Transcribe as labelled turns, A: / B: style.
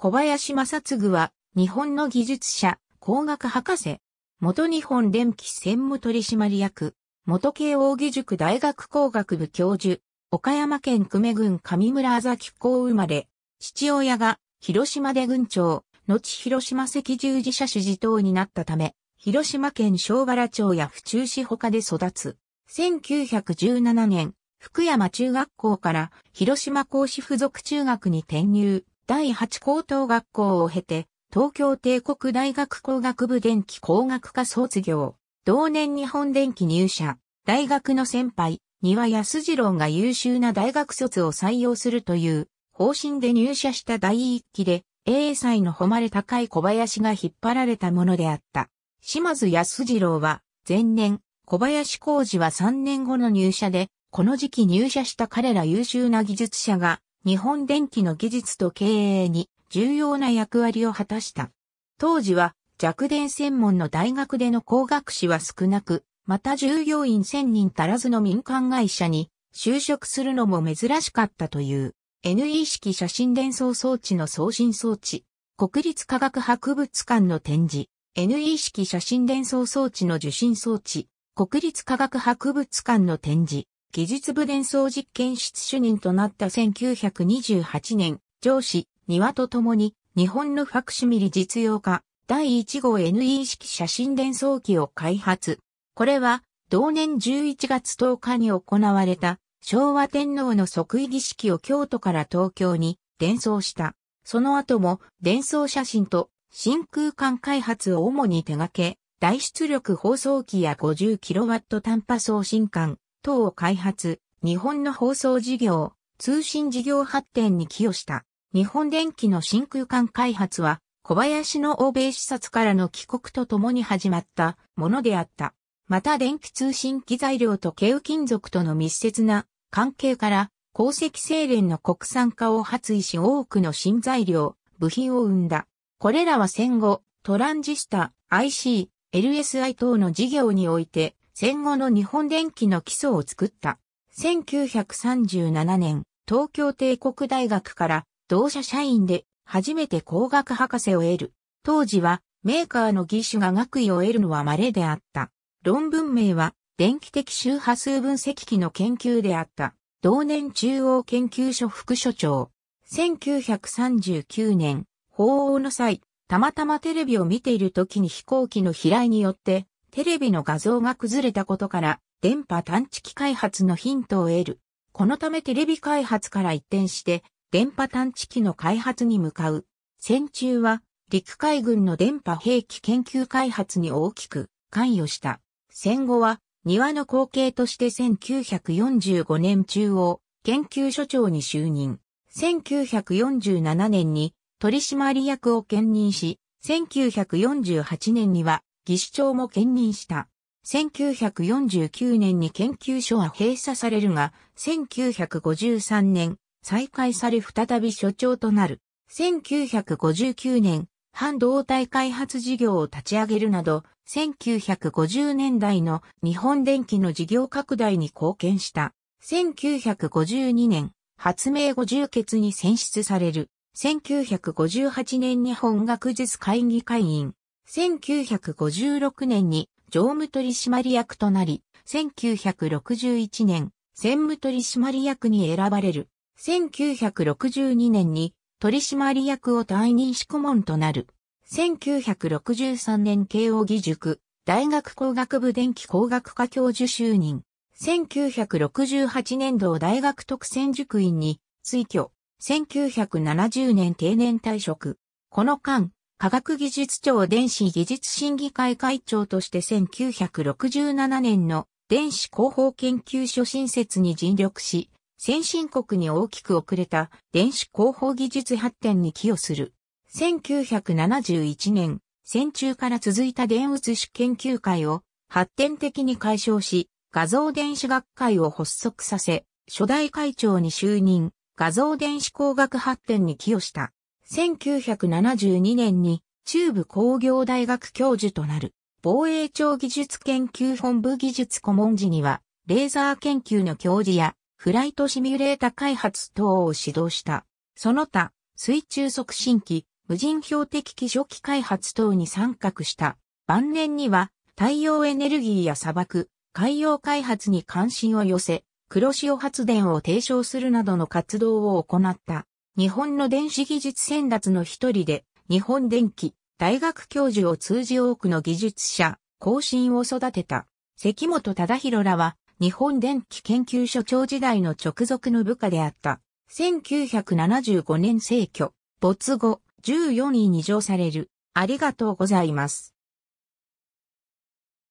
A: 小林正嗣は、日本の技術者、工学博士、元日本電気専務取締役、元慶応義塾大学工学部教授、岡山県久米郡上村あざき校生まれ、父親が広島で郡長、後広島赤十字社主事等になったため、広島県小原町や府中市他で育つ。1917年、福山中学校から広島講師附属中学に転入。第8高等学校を経て、東京帝国大学工学部電気工学科卒業。同年日本電気入社。大学の先輩、庭康次郎が優秀な大学卒を採用するという方針で入社した第一期で、英才の誉れ高い小林が引っ張られたものであった。島津康次郎は、前年、小林浩二は3年後の入社で、この時期入社した彼ら優秀な技術者が、日本電機の技術と経営に重要な役割を果たした。当時は弱電専門の大学での工学士は少なく、また従業員1000人足らずの民間会社に就職するのも珍しかったという NE 式写真伝送装置の送信装置、国立科学博物館の展示、NE 式写真伝送装置の受信装置、国立科学博物館の展示、技術部伝送実験室主任となった1928年、上司、庭と共に、日本のファクシミリ実用化、第1号 NE 式写真伝送機を開発。これは、同年11月10日に行われた、昭和天皇の即位儀式を京都から東京に伝送した。その後も伝送写真と真空管開発を主に手掛け、大出力放送機や 50kW 短波送信管、等を開発、日本の放送事業、通信事業発展に寄与した。日本電機の真空管開発は、小林の欧米視察からの帰国とともに始まったものであった。また電気通信機材料と経由金属との密接な関係から、鉱石精錬の国産化を発意し多くの新材料、部品を生んだ。これらは戦後、トランジスタ、IC、LSI 等の事業において、戦後の日本電機の基礎を作った。1937年、東京帝国大学から同社社員で初めて工学博士を得る。当時はメーカーの技師が学位を得るのは稀であった。論文名は電気的周波数分析機の研究であった。同年中央研究所副所長。1939年、法王の際、たまたまテレビを見ている時に飛行機の飛来によってテレビの画像が崩れたことから、電波探知機開発のヒントを得る。このためテレビ開発から一転して、電波探知機の開発に向かう。戦中は、陸海軍の電波兵器研究開発に大きく関与した。戦後は、庭の後継として1945年中央研究所長に就任。1947年に取締役を兼任し、1948年には技師長も兼任した。1949年に研究所は閉鎖されるが、1953年、再開され再び所長となる。1959年、半導体開発事業を立ち上げるなど、1950年代の日本電機の事業拡大に貢献した。1952年、発明後重欠に選出される。1958年日本学術会議会員、1956年に常務取締役となり、1961年、専務取締役に選ばれる。1962年に取締役を退任し顧問となる。1963年慶応義塾、大学工学部電気工学科教授就任。1968年度大学特選塾員に、追挙。1970年定年退職。この間、科学技術庁電子技術審議会会長として1967年の電子広報研究所新設に尽力し、先進国に大きく遅れた電子広報技術発展に寄与する。1971年、戦中から続いた電写し研究会を発展的に解消し、画像電子学会を発足させ、初代会長に就任、画像電子工学発展に寄与した。1972年に中部工業大学教授となる防衛庁技術研究本部技術顧問時にはレーザー研究の教授やフライトシミュレータ開発等を指導した。その他、水中促進機、無人標的機初期開発等に参画した。晩年には太陽エネルギーや砂漠、海洋開発に関心を寄せ、黒潮発電を提唱するなどの活動を行った。日本の電子技術先達の一人で、日本電機、大学教授を通じ多くの技術者、後進を育てた。関本忠宏らは、日本電機研究所長時代の直属の部下であった。1975年逝去、没後、14位に上される。ありがとうございます。